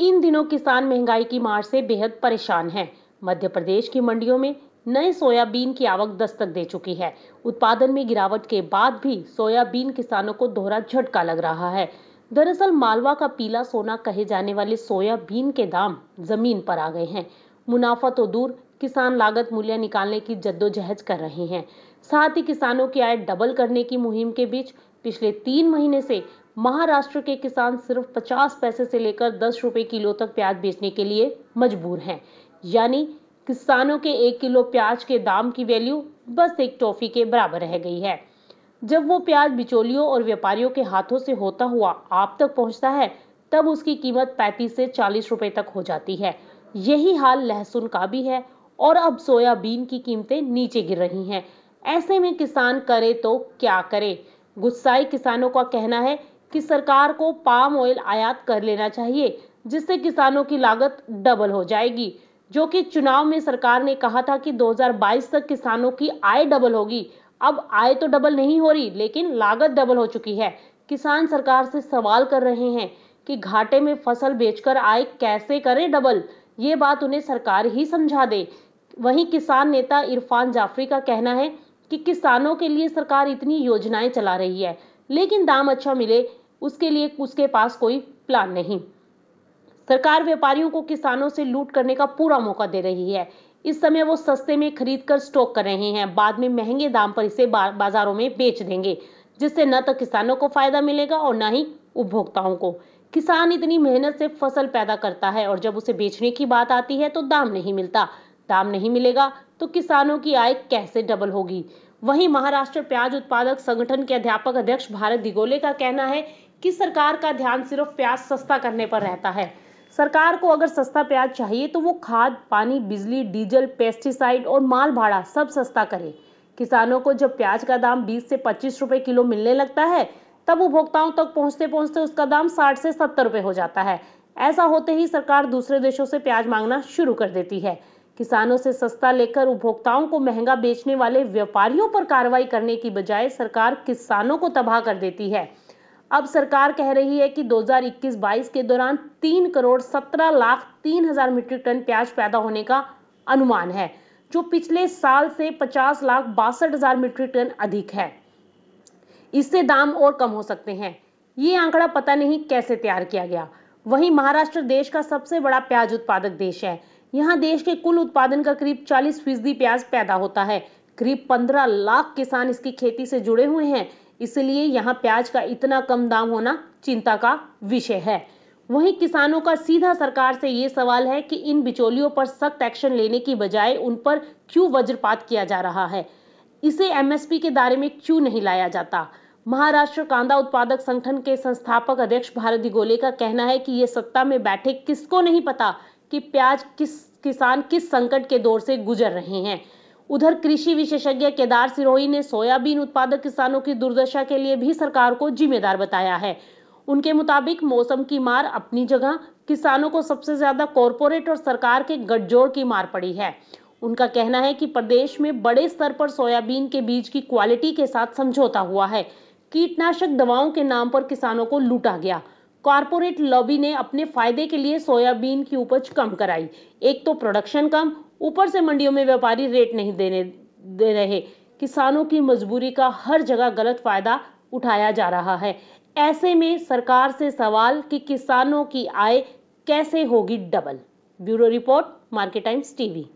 इन दिनों किसान महंगाई की मार से बेहद परेशान हैं मध्य प्रदेश की मंडियों में नए सोयाबीन की आवक दस्तक दे चुकी है उत्पादन में गिरावट के बाद भी सोयाबीन किसानों को दोहरा झटका लग रहा है दरअसल मालवा का पीला सोना कहे जाने वाले सोयाबीन के दाम जमीन पर आ गए हैं मुनाफा तो दूर किसान लागत मूल्य निकालने की जद्दोजहद कर रहे हैं साथ ही किसानों की आय डबल करने की मुहिम के बीच पिछले तीन महीने से महाराष्ट्र के किसान सिर्फ 50 पैसे से लेकर 10 रुपए किलो तक प्याज बेचने के लिए मजबूर हैं यानी किसानों के एक किलो प्याज के दाम की वैल्यू बस एक टॉफी के बराबर रह गई है जब वो प्याज बिचौलियों और व्यापारियों के हाथों से होता हुआ आप तक पहुंचता है तब उसकी कीमत 35 से 40 रुपए तक हो जाती है यही हाल लहसुन का भी है और अब सोयाबीन की कीमतें नीचे गिर रही हैं ऐसे में किसान करे तो क्या करे गुस्साई किसानों का कहना है कि सरकार को पाम ऑयल आयात कर लेना चाहिए जिससे किसानों की लागत डबल हो जाएगी जो कि चुनाव में सरकार ने कहा था कि 2022 तक किसानों की आय डबल होगी अब आय तो डबल नहीं हो रही लेकिन लागत डबल हो चुकी है किसान सरकार से सवाल कर रहे हैं कि घाटे में फसल बेचकर आय कैसे करें डबल ये बात उन्हें सरकार ही समझा दे वहीं किसान नेता इरफान जाफरी का कहना है कि किसानों के लिए सरकार इतनी योजनाएं चला रही है लेकिन दाम अच्छा मिले उसके लिए उसके पास कोई प्लान नहीं सरकार व्यापारियों को किसानों से लूट करने का पूरा मौका दे रही है इस समय वो सस्ते में खरीद कर स्टॉक कर रहे हैं बाद में महंगे दाम पर इसे बाजारों में बेच देंगे जिससे न तो किसानों को फायदा मिलेगा और न ही उपभोक्ताओं को किसान इतनी मेहनत से फसल पैदा करता है और जब उसे बेचने की बात आती है तो दाम नहीं मिलता दाम नहीं मिलेगा तो किसानों की आय कैसे डबल होगी वहीं महाराष्ट्र प्याज उत्पादक संगठन के अध्यापक अध्यक्ष भारत दिगोले का कहना है कि सरकार का ध्यान सिर्फ प्याज सस्ता करने पर रहता है सरकार को अगर सस्ता प्याज चाहिए तो वो खाद पानी बिजली डीजल पेस्टिसाइड और माल भाड़ा सब सस्ता करे किसानों को जब प्याज का दाम 20 से 25 रुपए किलो मिलने लगता है तब उपभोक्ताओं तक पहुंचते पहुंचते उसका दाम 60 से 70 रुपए हो जाता है ऐसा होते ही सरकार दूसरे देशों से प्याज मांगना शुरू कर देती है किसानों से सस्ता लेकर उपभोक्ताओं को महंगा बेचने वाले व्यापारियों पर कार्रवाई करने की बजाय सरकार किसानों को तबाह कर देती है अब सरकार कह रही है कि 2021-22 के दौरान 3 करोड़ 17 लाख 3 हजार मीट्रिक टन प्याज पैदा होने का अनुमान है जो पिछले साल से 50 लाख बासठ हजार मीट्रिक टन अधिक है इससे दाम और कम हो सकते हैं ये आंकड़ा पता नहीं कैसे तैयार किया गया वहीं महाराष्ट्र देश का सबसे बड़ा प्याज उत्पादक देश है यहाँ देश के कुल उत्पादन का करीब 40 फीसदी प्याज पैदा होता है करीब 15 लाख किसान इसकी खेती से जुड़े हुए हैं इसलिए यहाँ प्याज का इतना कम दाम होना चिंता का विषय है वहीं किसानों का सीधा सरकार से ये सवाल है कि इन बिचौलियों पर सख्त एक्शन लेने की बजाय उन पर क्यों वज्रपात किया जा रहा है इसे एमएसपी के दायरे में क्यों नहीं लाया जाता महाराष्ट्र कांदा उत्पादक संगठन के संस्थापक अध्यक्ष भारती गोले का कहना है कि ये सत्ता में बैठे किसको नहीं पता कि प्याज किस किसान किस संकट के दौर से गुजर रहे हैं उधर कृषि विशेषज्ञ केदार सिरोही ने सोयाबीन उत्पादक किसानों की दुर्दशा के लिए भी सरकार को जिम्मेदार बताया है उनके मुताबिक मौसम की मार अपनी जगह किसानों को सबसे ज्यादा कॉरपोरेट और सरकार के गठजोड़ की मार पड़ी है उनका कहना है कि प्रदेश में बड़े स्तर पर सोयाबीन के बीज की क्वालिटी के साथ समझौता हुआ है कीटनाशक दवाओं के नाम पर किसानों को लूटा गया कॉरपोरेट लॉबी ने अपने फायदे के लिए सोयाबीन की उपज कम कराई एक तो प्रोडक्शन कम ऊपर से मंडियों में व्यापारी रेट नहीं देने दे रहे किसानों की मजबूरी का हर जगह गलत फायदा उठाया जा रहा है ऐसे में सरकार से सवाल कि किसानों की आय कैसे होगी double bureau report Market Times TV